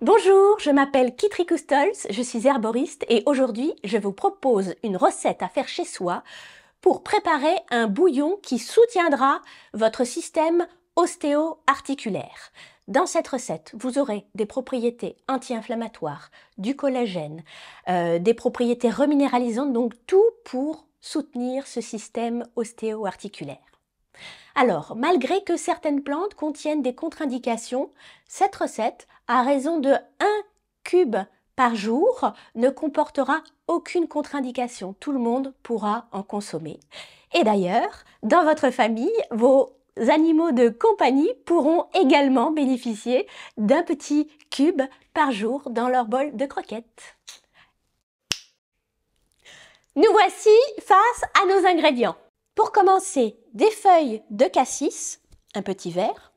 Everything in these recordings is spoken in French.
Bonjour, je m'appelle Kitri Kustols, je suis herboriste et aujourd'hui je vous propose une recette à faire chez soi pour préparer un bouillon qui soutiendra votre système ostéo-articulaire. Dans cette recette, vous aurez des propriétés anti-inflammatoires, du collagène, euh, des propriétés reminéralisantes, donc tout pour soutenir ce système ostéo-articulaire. Alors, malgré que certaines plantes contiennent des contre-indications, cette recette, à raison de 1 cube par jour, ne comportera aucune contre-indication. Tout le monde pourra en consommer. Et d'ailleurs, dans votre famille, vos animaux de compagnie pourront également bénéficier d'un petit cube par jour dans leur bol de croquettes. Nous voici face à nos ingrédients. Pour commencer, des feuilles de cassis, un petit verre,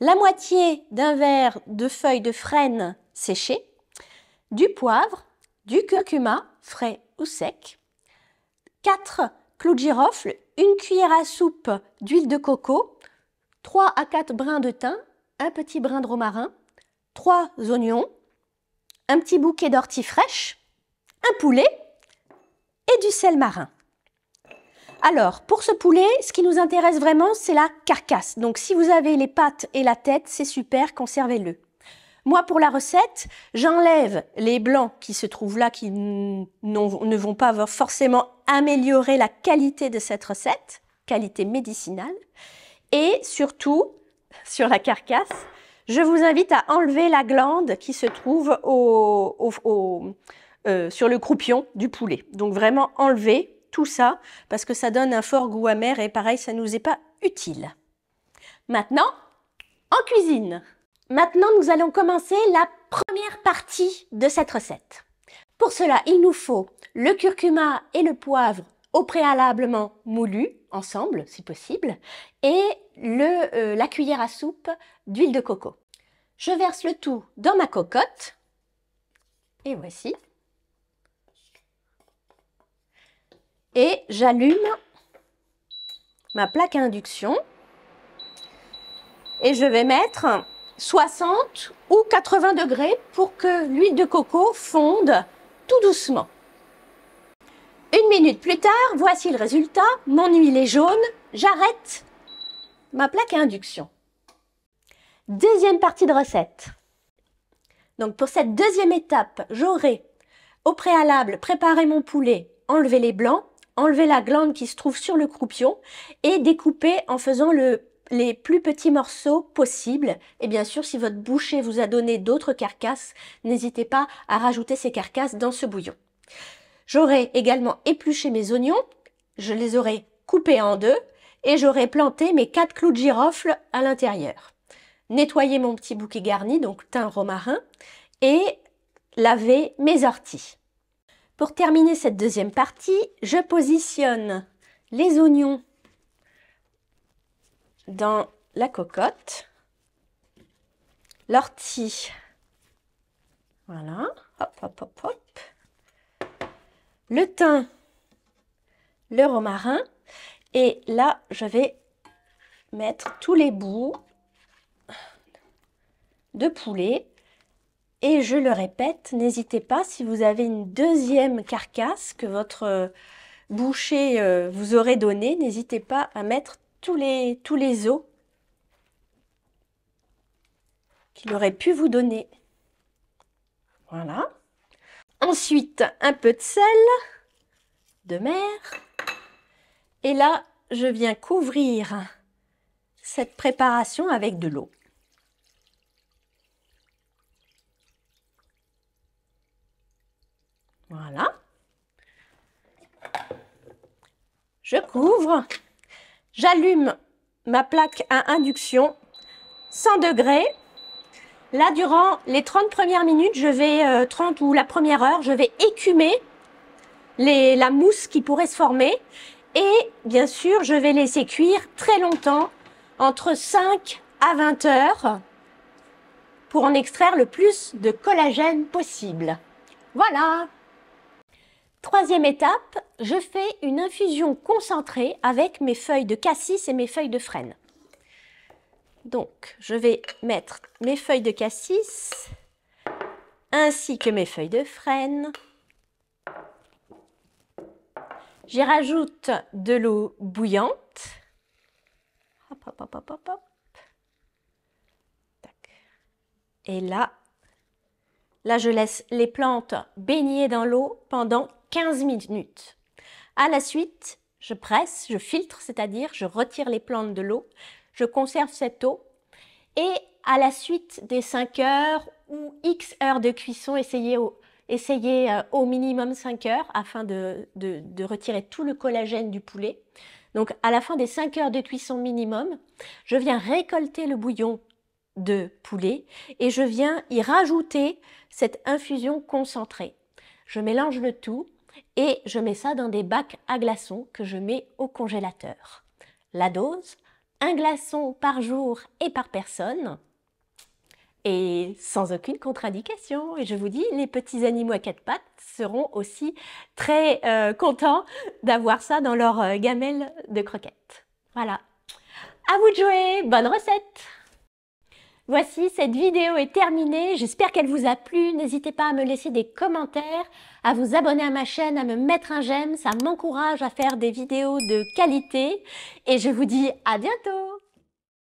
la moitié d'un verre de feuilles de frêne séchées, du poivre, du curcuma frais ou sec, 4 clous de girofle, une cuillère à soupe d'huile de coco, 3 à 4 brins de thym, un petit brin de romarin, 3 oignons, un petit bouquet d'ortie fraîche, un poulet et du sel marin. Alors, pour ce poulet, ce qui nous intéresse vraiment, c'est la carcasse. Donc, si vous avez les pattes et la tête, c'est super, conservez-le. Moi, pour la recette, j'enlève les blancs qui se trouvent là, qui ne vont pas forcément améliorer la qualité de cette recette, qualité médicinale. Et surtout, sur la carcasse, je vous invite à enlever la glande qui se trouve euh, sur le croupion du poulet. Donc vraiment enlever tout ça parce que ça donne un fort goût amer et pareil, ça ne nous est pas utile. Maintenant, en cuisine. Maintenant, nous allons commencer la première partie de cette recette. Pour cela, il nous faut le curcuma et le poivre au préalablement moulu, ensemble, si possible, et le, euh, la cuillère à soupe d'huile de coco. Je verse le tout dans ma cocotte. Et voici et j'allume ma plaque à induction et je vais mettre 60 ou 80 degrés pour que l'huile de coco fonde tout doucement. Une minute plus tard, voici le résultat. Mon huile est jaune. J'arrête ma plaque à induction. Deuxième partie de recette. Donc pour cette deuxième étape, j'aurai au préalable préparé mon poulet, enlevé les blancs, enlever la glande qui se trouve sur le croupion et découper en faisant les plus petits morceaux possibles. Et bien sûr, si votre boucher vous a donné d'autres carcasses, n'hésitez pas à rajouter ces carcasses dans ce bouillon. J'aurais également épluché mes oignons, je les aurais coupés en deux et j'aurais planté mes quatre clous de girofle à l'intérieur. Nettoyer mon petit bouquet garni, donc thym romarin, et laver mes orties. Pour terminer cette deuxième partie, je positionne les oignons dans la cocotte, l'ortie, voilà, hop, hop, hop, le thym, le romarin, et là, je vais mettre tous les bouts de poulet et je le répète, n'hésitez pas si vous avez une deuxième carcasse que votre euh, boucher euh, vous aurait donnée, n'hésitez pas à mettre tous les, tous les os qu'il aurait pu vous donner. Voilà. Ensuite, un peu de sel de mer. Et là, je viens couvrir cette préparation avec de l'eau. Voilà. Je couvre. J'allume ma plaque à induction 100 degrés. Là, durant les 30 premières minutes, je vais, 30 euh, ou la première heure, je vais écumer la mousse qui pourrait se former. Et bien sûr, je vais laisser cuire très longtemps, entre 5 à 20 heures, pour en extraire le plus de collagène possible. Voilà Troisième étape, je fais une infusion concentrée avec mes feuilles de cassis et mes feuilles de frêne. Donc, je vais mettre mes feuilles de cassis ainsi que mes feuilles de frêne. J'y rajoute de l'eau bouillante. Hop, hop, hop, et là, là, je laisse les plantes baigner dans l'eau pendant 15 minutes. À la suite, je presse, je filtre, c'est-à-dire je retire les plantes de l'eau, je conserve cette eau et à la suite des 5 heures ou X heures de cuisson, essayez au, euh, minimum 5 heures afin de, de retirer tout le collagène du poulet. Donc à la fin des 5 heures de cuisson minimum, je viens récolter le bouillon de poulet et je viens y rajouter cette infusion concentrée. Je mélange le tout et je mets ça dans des bacs à glaçons que je mets au congélateur. La dose, un glaçon par jour et par personne, et sans aucune contre-indication. Et je vous dis, les petits animaux à quatre pattes seront aussi très euh, contents d'avoir ça dans leur euh, gamelle de croquettes. Voilà. À vous de jouer, bonne recette Voici, cette vidéo est terminée. J'espère qu'elle vous a plu. N'hésitez pas à me laisser des commentaires, à vous abonner à ma chaîne, à me mettre un j'aime. Ça m'encourage à faire des vidéos de qualité. Et je vous dis à bientôt